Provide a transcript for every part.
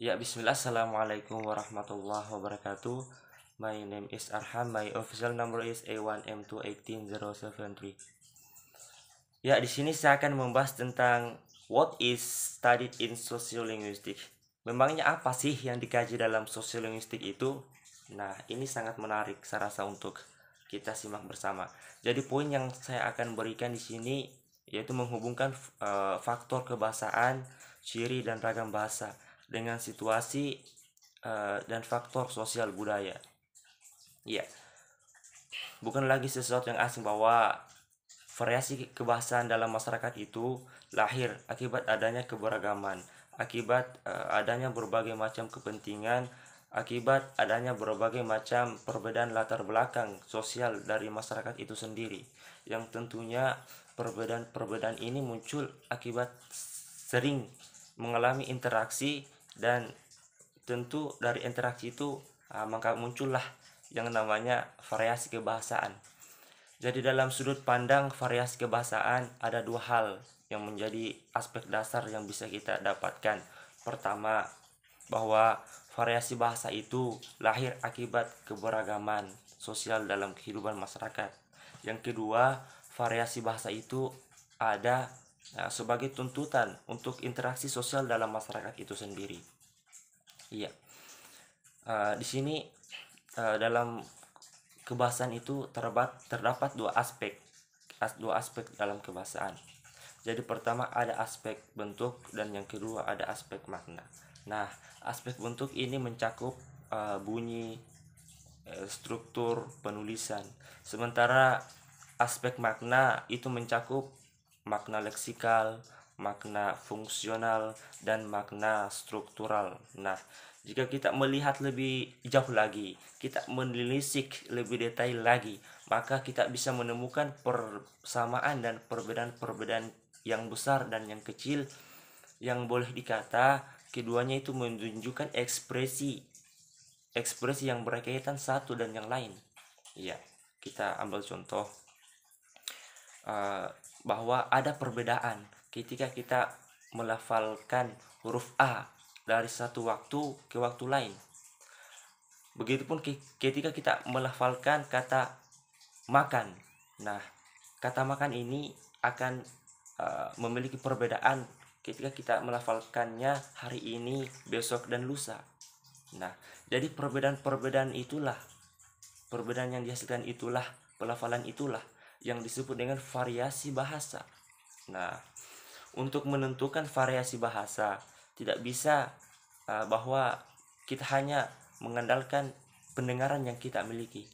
Ya, bismillah. Assalamualaikum warahmatullahi wabarakatuh. My name is Arham. My official number is A1M218073. Ya, di sini saya akan membahas tentang what is studied in sociolinguistics. Memangnya apa sih yang dikaji dalam sociolinguistics itu? Nah, ini sangat menarik saya rasa untuk kita simak bersama. Jadi poin yang saya akan berikan di sini yaitu menghubungkan uh, faktor kebahasaan, ciri dan ragam bahasa dengan situasi uh, dan faktor sosial budaya. Ya, bukan lagi sesuatu yang asing bahwa variasi kebahasaan dalam masyarakat itu lahir akibat adanya keberagaman, akibat uh, adanya berbagai macam kepentingan, akibat adanya berbagai macam perbedaan latar belakang sosial dari masyarakat itu sendiri yang tentunya perbedaan-perbedaan ini muncul akibat sering mengalami interaksi dan tentu dari interaksi itu uh, maka muncullah yang namanya variasi kebahasaan. Jadi dalam sudut pandang variasi kebahasaan ada dua hal yang menjadi aspek dasar yang bisa kita dapatkan. Pertama, bahwa variasi bahasa itu lahir akibat keberagaman sosial dalam kehidupan masyarakat. Yang kedua, variasi bahasa itu ada ah, sebagai tuntutan untuk interaksi sosial dalam masyarakat itu sendiri. Iya. Uh, di sini uh, dalam kebahasaan itu terdapat terdapat dua aspek as, dua aspek dalam kebahasaan. Jadi pertama ada aspek bentuk dan yang kedua ada aspek makna. Nah, aspek bentuk ini mencakup uh, bunyi, struktur penulisan. Sementara aspek makna itu mencakup makna leksikal, makna fungsional, dan makna struktural. Nah, jika kita melihat lebih jauh lagi, kita menelisik lebih detail lagi, maka kita bisa menemukan persamaan dan perbedaan-perbedaan yang besar dan yang kecil yang boleh dikata keduanya itu menunjukkan ekspresi ekspresi yang berkaitan satu dan yang lain. Iya, kita ambil contoh uh, bahwa ada perbedaan ketika kita melafalkan huruf A dari satu waktu ke waktu lain. Begitupun ketika kita melafalkan kata makan. Nah, kata makan ini akan uh, memiliki perbedaan ketika kita melafalkannya hari ini, besok, dan lusa. Nah, jadi perbedaan-perbedaan itulah, perbedaan yang dihasilkan itulah, pelafalan itulah yang disebut dengan variasi bahasa. Nah, untuk menentukan variasi bahasa. Tidak bisa eh, bahwa kita hanya mengandalkan pendengaran yang kita miliki.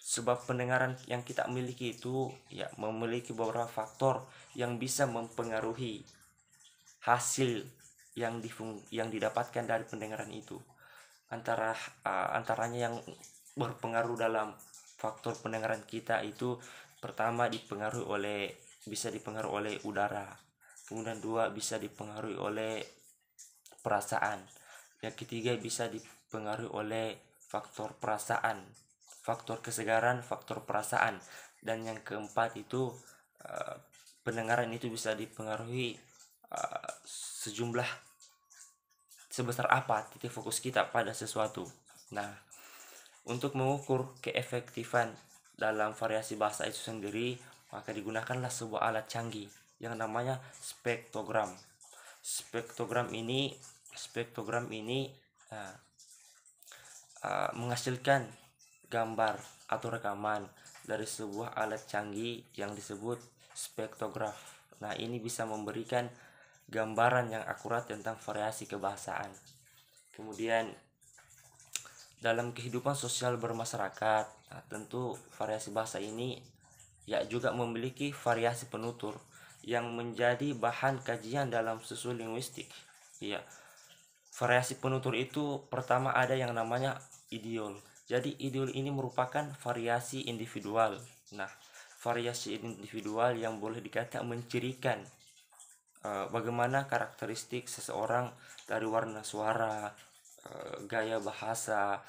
Sebab pendengaran yang kita miliki itu ya memiliki beberapa faktor yang bisa mempengaruhi hasil yang difung yang didapatkan dari pendengaran itu. Antara uh, antaranya yang berpengaruh dalam faktor pendengaran kita itu pertama dipengaruhi oleh bisa dipengaruhi oleh udara kemudian dua bisa dipengaruhi oleh perasaan yang ketiga bisa dipengaruhi oleh faktor perasaan faktor kesegaran faktor perasaan dan yang keempat itu uh, pendengaran itu bisa dipengaruhi uh, sejumlah sebesar apa titik fokus kita pada sesuatu nah untuk mengukur keefektifan dalam variasi bahasa itu sendiri maka digunakanlah sebuah alat canggih yang namanya spektrogram. Spektrogram ini spektrogram ini uh, uh, menghasilkan gambar atau rekaman dari sebuah alat canggih yang disebut spektrograf. Nah, ini bisa memberikan gambaran yang akurat tentang variasi kebahasaan. Kemudian dalam kehidupan sosial bermasyarakat, nah, tentu variasi bahasa ini ya juga memiliki variasi penutur yang menjadi bahan kajian dalam susu linguistik. Iya. Variasi penutur itu pertama ada yang namanya idiol. Jadi idiol ini merupakan variasi individual. Nah, variasi individual yang boleh dikata mencirikan uh, bagaimana karakteristik seseorang dari warna suara, uh, gaya bahasa,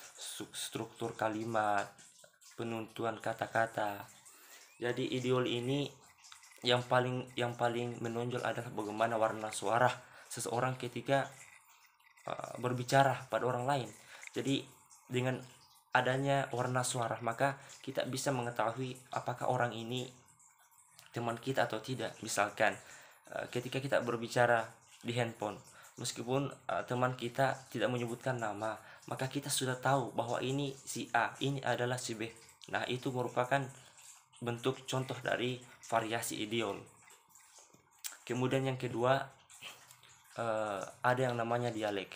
struktur kalimat, penuntuan kata-kata. Jadi idiol ini yang paling yang paling menonjol adalah bagaimana warna suara seseorang ketika uh, berbicara pada orang lain. Jadi dengan adanya warna suara maka kita bisa mengetahui apakah orang ini teman kita atau tidak. Misalkan uh, ketika kita berbicara di handphone meskipun uh, teman kita tidak menyebutkan nama maka kita sudah tahu bahwa ini si A, ini adalah si B. Nah, itu merupakan bentuk contoh dari variasi idiom. Kemudian yang kedua eh, ada yang namanya dialek.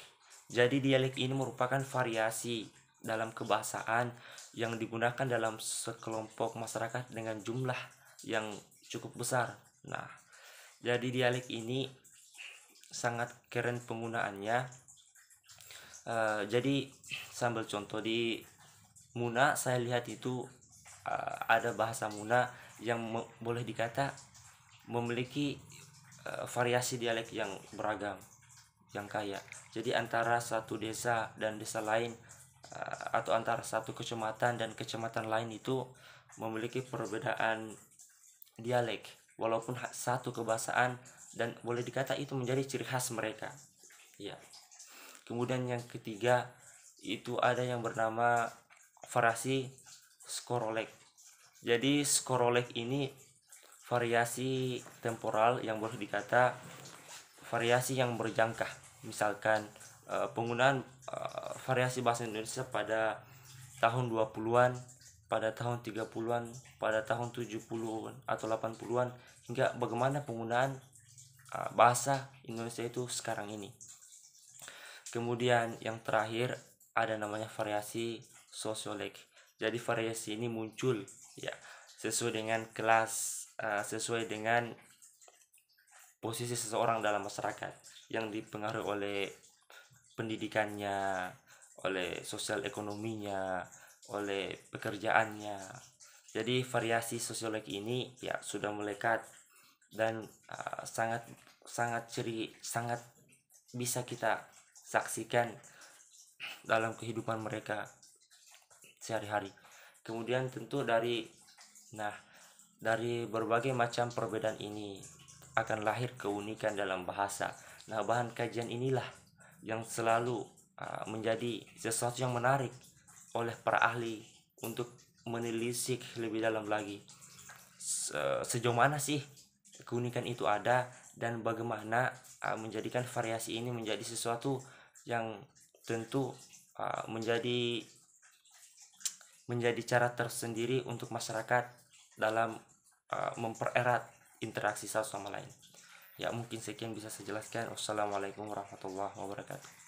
Jadi dialek ini merupakan variasi dalam kebahasaan yang digunakan dalam sekelompok masyarakat dengan jumlah yang cukup besar. Nah, jadi dialek ini sangat keren penggunaannya. Uh, jadi sambil contoh di Muna saya lihat itu uh, ada bahasa Muna yang boleh dikata memiliki uh, variasi dialek yang beragam yang kaya. Jadi antara satu desa dan desa lain uh, atau antara satu kecamatan dan kecamatan lain itu memiliki perbedaan dialek walaupun satu kebahasaan dan boleh dikata itu menjadi ciri khas mereka. Ya. Kemudian yang ketiga itu ada yang bernama variasi skorolek. Jadi skorolek ini variasi temporal yang boleh dikata variasi yang berjangka. Misalkan eh, penggunaan eh, variasi bahasa Indonesia pada tahun 20-an, pada tahun 30-an, pada tahun 70-an atau 80-an hingga bagaimana penggunaan eh, bahasa Indonesia itu sekarang ini. Kemudian yang terakhir ada namanya variasi sosiolek jadi variasi ini muncul ya sesuai dengan kelas uh, sesuai dengan posisi seseorang dalam masyarakat yang dipengaruhi oleh pendidikannya, oleh sosial ekonominya, oleh pekerjaannya. Jadi variasi sosiologi ini ya sudah melekat dan uh, sangat sangat ciri sangat bisa kita saksikan dalam kehidupan mereka sehari-hari kemudian tentu dari nah dari berbagai macam perbedaan ini akan lahir keunikan dalam bahasa nah bahan kajian inilah yang selalu uh, menjadi sesuatu yang menarik oleh para ahli untuk menelisik lebih dalam lagi Se sejauh mana sih keunikan itu ada dan bagaimana uh, menjadikan variasi ini menjadi sesuatu yang tentu uh, menjadi menjadi cara tersendiri untuk masyarakat dalam uh, mempererat interaksi satu sama lain. Ya mungkin sekian bisa saya jelaskan. Wassalamualaikum warahmatullahi wabarakatuh.